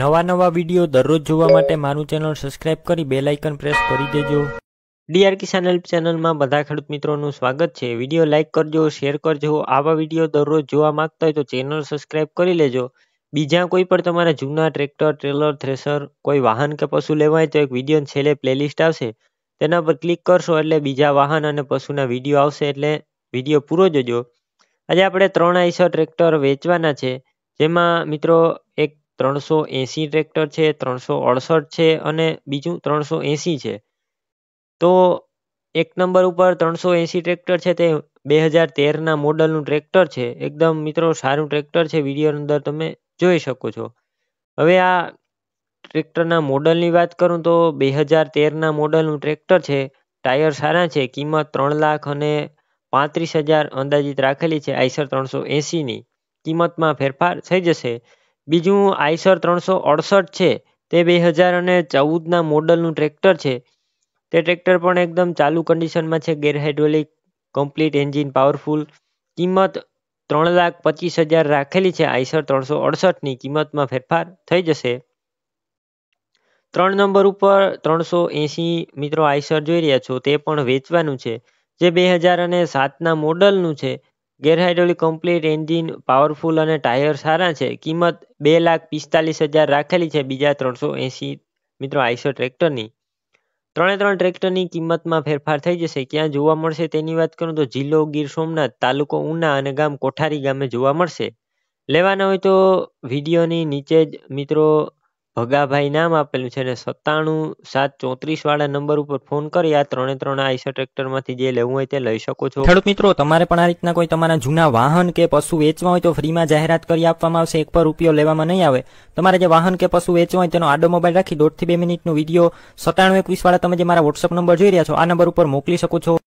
નવા નવા વિડીયો દરરોજ જોવા માટે મારું ચેનલ સબસ્ક્રાઈબ કરી બે લાઇકન પ્રેસ કરી દેજો ડીઆર કિસાન હેલ્પ ચેનલમાં બધા ખેડૂત મિત્રોનું સ્વાગત છે વિડીયો લાઇક કરજો શેર કરજો આવા વિડીયો દરરોજ જોવા માંગતા હોય તો ચેનલ સબસ્ક્રાઈબ કરી લેજો બીજા કોઈ પણ તમારા જૂના ટ્રેક્ટર ટ્રેલર થ્રેસર કોઈ વાહન કે પશુ લેવા હોય તો એક વિડીયો છેલ્લે પ્લેલિસ્ટ આવશે તેના પર ક્લિક કરશો એટલે બીજા વાહન અને પશુના વિડીયો આવશે એટલે વિડીયો પૂરો જોજો આજે આપણે ત્રણ આઈસર ટ્રેક્ટર વેચવાના છે જેમાં મિત્રો એક ત્રણસો એંસી tractor છે ત્રણસો અડસઠ છે અને બીજું ત્રણસો એંસી છે તો એક number ઉપર ત્રણસો એંસી tractor છે તે બે હજાર તેરના model નું છે એકદમ મિત્રો સારું tractor છે video અંદર તમે જોઈ શકો છો હવે આ ટ્રેક્ટરના ના ની વાત કરું તો બે હજાર તેરના model નું tractor છે ટાયર સારા છે કિંમત ત્રણ લાખ અને પાંત્રીસ હજાર અંદાજિત રાખેલી છે આઈસર ત્રણસો એંસીની કિંમતમાં ફેરફાર થઈ જશે બીજું આઈસર ત્રણસો અડસઠ છે તે બે હજાર અને ચૌદના મોડલનું ટ્રેક્ટર છે તે ટ્રેક્ટર પણ એકદમ ચાલુ કન્ડિશનમાં છે gear hydraulic complete engine powerful કિંમત ત્રણ લાખ પચીસ હજાર રાખેલી છે આઈસર ત્રણસો અડસઠની કિંમતમાં ફેરફાર થઈ જશે ત્રણ નંબર ઉપર ત્રણસો એંસી મિત્રો આઈસર જોઈ રહ્યા છો તે પણ વેચવાનું છે જે બે હજાર અને સાતના મોડલનું છે ગેરહાઇડ્રોલિક કમ્પ્લીટ એન્જિન પાવરફુલ અને ટાયર સારા છે કિંમત બે લાખ પિસ્તાલીસ હજાર રાખેલી છે બીજા ત્રણસો એંસી મિત્રો આઈસો ટ્રેક્ટરની ત્રણે ત્રણ ટ્રેક્ટરની કિંમતમાં ફેરફાર થઈ જશે ક્યાં જોવા મળશે તેની વાત કરું તો જિલ્લો ગીર સોમનાથ તાલુકો ઉના અને ગામ કોઠારી ગામે જોવા મળશે લેવાના હોય તો વિડીયોની નીચે જ મિત્રો ભગાભાઈ નામ આપેલું છે અને સત્તાણું સાત ચોત્રીસ વાળા નંબર ઉપર ફોન કરી આ ત્રણે ત્રણ આઈસર ટ્રેક્ટરમાંથી જે લેવું હોય તે લઈ શકો છો ખેડૂત મિત્રો તમારે પણ આ રીતના કોઈ તમારા જૂના વાહન કે પશુ વેચવા હોય તો ફ્રીમાં જાહેરાત કરી આપવામાં આવશે એક પર રૂપિયો લેવામાં નહીં આવે તમારે જે વાહન કે પશુ વેચવા હોય તેનો આડો મોબાઈલ રાખી દોઢથી બે મિનિટનો વિડીયો સત્તાણું એકવીસ વાળા તમે જે મારા વોટ્સઅપ નંબર જોઈ રહ્યા છો આ નંબર ઉપર મોકલી શકો છો